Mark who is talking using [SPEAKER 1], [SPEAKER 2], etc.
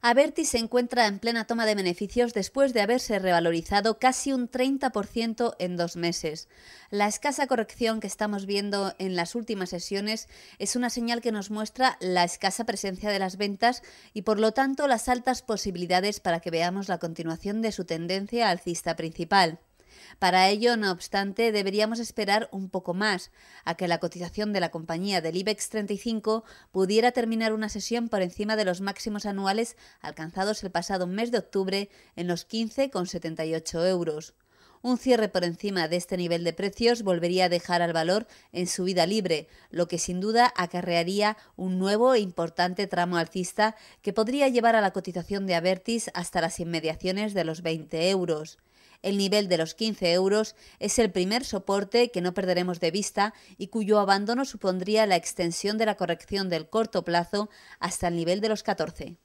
[SPEAKER 1] Averti se encuentra en plena toma de beneficios después de haberse revalorizado casi un 30% en dos meses. La escasa corrección que estamos viendo en las últimas sesiones es una señal que nos muestra la escasa presencia de las ventas y por lo tanto las altas posibilidades para que veamos la continuación de su tendencia alcista principal. Para ello, no obstante, deberíamos esperar un poco más a que la cotización de la compañía del IBEX 35 pudiera terminar una sesión por encima de los máximos anuales alcanzados el pasado mes de octubre en los 15,78 euros. Un cierre por encima de este nivel de precios volvería a dejar al valor en su vida libre, lo que sin duda acarrearía un nuevo e importante tramo alcista que podría llevar a la cotización de Avertis hasta las inmediaciones de los 20 euros. El nivel de los 15 euros es el primer soporte que no perderemos de vista y cuyo abandono supondría la extensión de la corrección del corto plazo hasta el nivel de los 14.